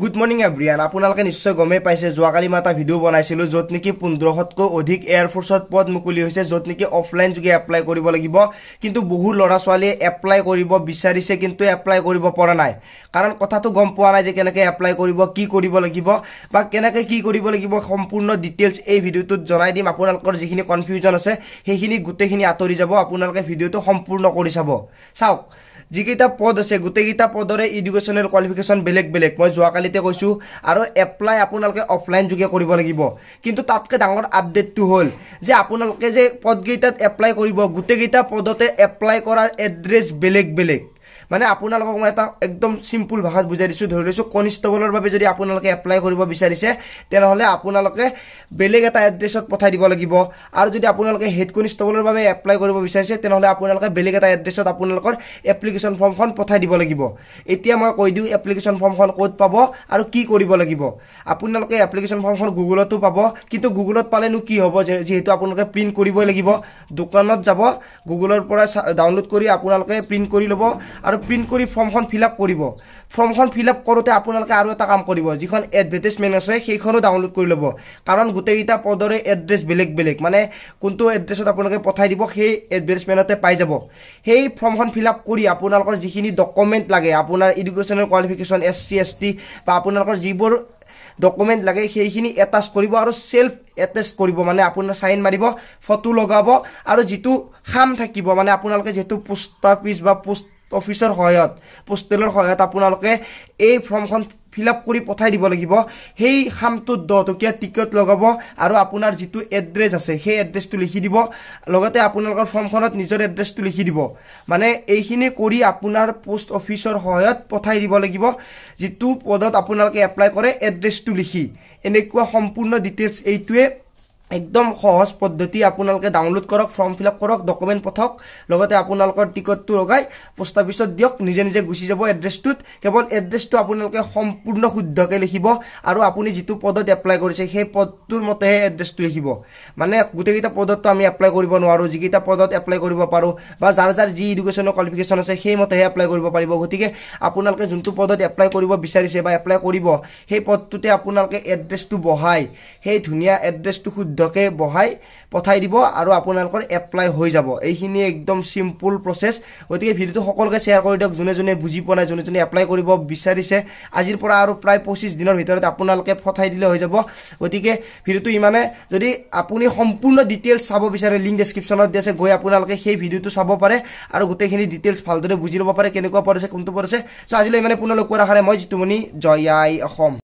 good morning এভৰিয়ান আপোনালোকে নিশ্চয় গমেই পাইছে যোৱাকালি মই এটা ভিডিঅ' বনাইছিলোঁ য'ত নেকি পোন্ধৰশতকৈ অধিক এয়াৰফৰ্চত পদ মুকলি হৈছে য'ত নেকি অফলাইন যোগে এপ্লাই কৰিব লাগিব কিন্তু বহু ল'ৰা ছোৱালীয়ে এপ্লাই কৰিব বিচাৰিছে কিন্তু এপ্লাই কৰিব পৰা নাই কাৰণ কথাটো গম পোৱা নাই যে কেনেকৈ এপ্লাই কৰিব কি কৰিব লাগিব বা কেনেকৈ কি কৰিব লাগিব সম্পূৰ্ণ ডিটেইলছ এই ভিডিঅ'টোত জনাই দিম আপোনালোকৰ যিখিনি কনফিউজন আছে সেইখিনি গোটেইখিনি আঁতৰি যাব আপোনালোকে ভিডিঅ'টো সম্পূৰ্ণ কৰি চাব চাওক যিকেইটা পদ আছে গোটেইকেইটা পদৰে এডুকেশ্যনেল কোৱালিফিকেশ্যন বেলেগ বেলেগ মই যোৱাকালিতে কৈছোঁ আৰু এপ্লাই আপোনালোকে অফলাইন যোগে কৰিব লাগিব কিন্তু তাতকৈ ডাঙৰ আপডেটটো হ'ল যে আপোনালোকে যে পদকেইটাত এপ্লাই কৰিব গোটেইকেইটা পদতে এপ্লাই কৰাৰ এড্ৰেছ বেলেগ বেলেগ মানে আপোনালোকক মই এটা একদম চিম্পুল ভাষাত বুজাই দিছোঁ ধৰি লৈছোঁ কনিষ্টেবলৰ বাবে যদি আপোনালোকে এপ্লাই কৰিব বিচাৰিছে তেনেহ'লে আপোনালোকে বেলেগ এটা এড্ৰেছত পঠাই দিব লাগিব আৰু যদি আপোনালোকে হেড কনিষ্টেবলৰ বাবে এপ্লাই কৰিব বিচাৰিছে তেনেহ'লে আপোনালোকে বেলেগ এটা এড্ৰেছত আপোনালোকৰ এপ্লিকেশ্যন ফৰ্মখন পঠাই দিব লাগিব এতিয়া মই কৈ দিওঁ এপ্লিকেশ্যন ফৰ্মখন ক'ত পাব আৰু কি কৰিব লাগিব আপোনালোকে এপ্লিকেশ্যন ফৰ্মখন গুগলতো পাব কিন্তু গুগলত পালেনো কি হ'ব যিহেতু আপোনালোকে প্ৰিণ্ট কৰিবই লাগিব দোকানত যাব গুগলৰ পৰা ডাউনলোড কৰি আপোনালোকে প্ৰিণ্ট কৰি ল'ব আৰু আৰু প্ৰিণ্ট কৰি ফৰ্মখন ফিল আপ কৰিব ফৰ্মখন ফিল আপ কৰোঁতে আপোনালোকে আৰু এটা কাম কৰিব যিখন এডভাৰটাইজমেণ্ট আছে সেইখনো ডাউনলোড কৰি ল'ব কাৰণ গোটেইকেইটা পদৰে এড্ৰেছ বেলেগ বেলেগ মানে কোনটো এড্ৰেছত আপোনালোকে পঠাই দিব সেই এডভাৰটাইজমেণ্টতে পাই যাব সেই ফৰ্মখন ফিল আপ কৰি আপোনালোকৰ যিখিনি ডকুমেণ্ট লাগে আপোনাৰ educational qualification S C S T বা আপোনালোকৰ যিবোৰ ডকুমেণ্ট লাগে সেইখিনি এটাচ কৰিব আৰু চেল্ফ এটেচ কৰিব মানে আপোনাৰ চাইন মাৰিব ফটো লগাব আৰু যিটো খাম থাকিব মানে আপোনালোকে যিহেতু পোষ্ট অফিচ বা পোষ্ট অফিচৰ সহায়ত পোষ্টেলৰ সহায়ত আপোনালোকে এই ফৰ্মখন ফিল আপ কৰি পঠাই দিব লাগিব সেই খামটোত দহটকীয়া টিকট লগাব আৰু আপোনাৰ যিটো এড্ৰেছ আছে সেই এড্ৰেছটো লিখি দিব লগতে আপোনালোকৰ ফৰ্মখনত নিজৰ এড্ৰেছটো লিখি দিব মানে এইখিনি কৰি আপোনাৰ পোষ্ট অফিচৰ সহায়ত পঠাই দিব লাগিব যিটো পদত আপোনালোকে এপ্লাই কৰে এড্ৰেছটো লিখি এনেকুৱা সম্পূৰ্ণ ডিটেইলছ এইটোৱে একদম সহজ পদ্ধতি আপোনালোকে ডাউনলোড কৰক ফৰ্ম ফিল আপ কৰক ডকুমেণ্ট পঠাওক লগতে আপোনালোকৰ টিকটটো লগাই পোষ্ট অফিচত দিয়ক নিজে নিজে গুচি যাব এড্ৰেছটোত কেৱল এড্ৰেছটো আপোনালোকে সম্পূৰ্ণ শুদ্ধকৈ লিখিব আৰু আপুনি যিটো পদত এপ্লাই কৰিছে সেই পদটোৰ মতেহে এড্ৰেছটো লিখিব মানে গোটেইকেইটা পদতটো আমি এপ্লাই কৰিব নোৱাৰোঁ যিকেইটা পদত এপ্লাই কৰিব পাৰোঁ বা যাৰ যাৰ যি ইডুকেশ্যনৰ কোৱালিফিকেশ্যন আছে সেইমতেহে এপ্লাই কৰিব পাৰিব গতিকে আপোনালোকে যোনটো পদত এপ্লাই কৰিব বিচাৰিছে বা এপ্লাই কৰিব সেই পদটোতে আপোনালোকে এড্ৰেছটো বহাই সেই ধুনীয়া এড্ৰেছটো শুদ্ধ শুদ্ধকে বহাই পঠাই দিব আৰু আপোনালোকৰ এপ্লাই হৈ যাব এইখিনি একদম চিম্পুল প্ৰচেছ গতিকে ভিডিঅ'টো সকলোকে শ্বেয়াৰ কৰি দিয়ক যোনে যোনে বুজি পোৱা নাই যোনে যোনে এপ্লাই কৰিব বিচাৰিছে আজিৰ পৰা আৰু প্ৰায় পঁচিছ দিনৰ ভিতৰত আপোনালোকে পঠাই দিলে হৈ যাব গতিকে ভিডিঅ'টো ইমানে যদি আপুনি সম্পূৰ্ণ ডিটেইলছ চাব বিচাৰে লিংক ডেছক্ৰিপশ্যনত দি আছে গৈ আপোনালোকে সেই ভিডিঅ'টো চাব পাৰে আৰু গোটেইখিনি ডিটেইলছ ভালদৰে বুজি ল'ব পাৰে কেনেকুৱা পৰিছে কোনটো পৰিছে চ' আজিলৈ ইমানে পুনৰ লগ কৰাৰ কাৰণে মই যিটোমণি জয়াই অসম